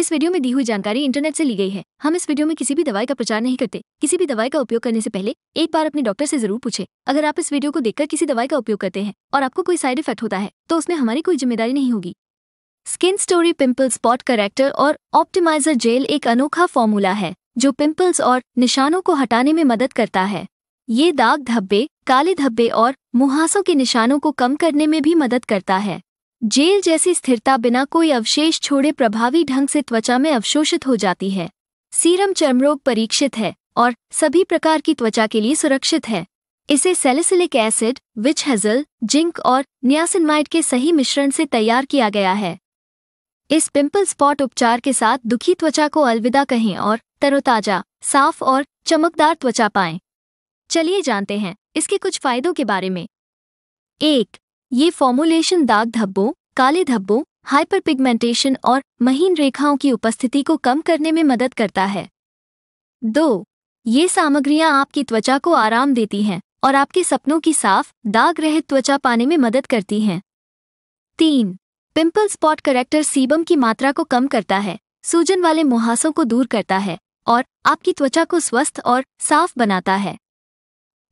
इस वीडियो में दी हुई जानकारी इंटरनेट से ली गई है हम इस वीडियो में किसी भी दवाई का प्रचार नहीं करते किसी भी दवाई का उपयोग करने से पहले एक बार अपने डॉक्टर से जरूर पूछे अगर आप इस वीडियो को देखकर किसी दवाई का उपयोग करते हैं और आपको कोई साइड इफेक्ट होता है तो उसमें हमारी कोई जिम्मेदारी नहीं होगी skin story pimple spot corrector और ऑप्टिमाइजर जेल एक अनोखा फॉर्मूला है जो पिम्पल्स और निशानों को हटाने में मदद करता है ये दाग धब्बे काले धब्बे और मुहासों के निशानों को कम करने में भी मदद करता है जेल जैसी स्थिरता बिना कोई अवशेष छोड़े प्रभावी ढंग से त्वचा में अवशोषित हो जाती है सीरम चर्मरोग परीक्षित है और सभी प्रकार की त्वचा के लिए सुरक्षित है इसे salicylic acid witch hazel zinc और न्यासिनमाइड के सही मिश्रण से तैयार किया गया है इस पिंपल स्पॉट उपचार के साथ दुखी त्वचा को अलविदा कहें और तरोताजा साफ और चमकदार त्वचा पाएं चलिए जानते हैं इसके कुछ फायदों के बारे में एक ये फॉर्मुलेशन दाग धब्बों काले धब्बों हाइपर पिगमेंटेशन और महीन रेखाओं की उपस्थिति को कम करने में मदद करता है दो ये सामग्रियां आपकी त्वचा को आराम देती हैं और आपके सपनों की साफ दाग रहित त्वचा पाने में मदद करती हैं तीन पिंपल स्पॉट करेक्टर सीबम की मात्रा को कम करता है सूजन वाले मुहासों को दूर करता है और आपकी त्वचा को स्वस्थ और साफ बनाता है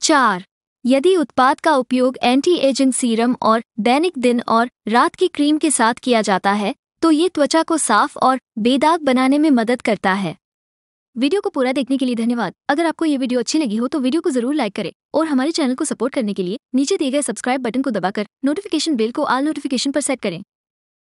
चार यदि उत्पाद का उपयोग एंटी एजिंग सीरम और दैनिक दिन और रात की क्रीम के साथ किया जाता है तो ये त्वचा को साफ और बेदाग बनाने में मदद करता है वीडियो को पूरा देखने के लिए धन्यवाद अगर आपको ये वीडियो अच्छी लगी हो तो वीडियो को जरूर लाइक करें और हमारे चैनल को सपोर्ट करने के लिए नीचे दिए गए सब्सक्राइब बटन को दबाकर नोटिफिकेशन बेल को आल नोटिफिकेशन पर सेट करें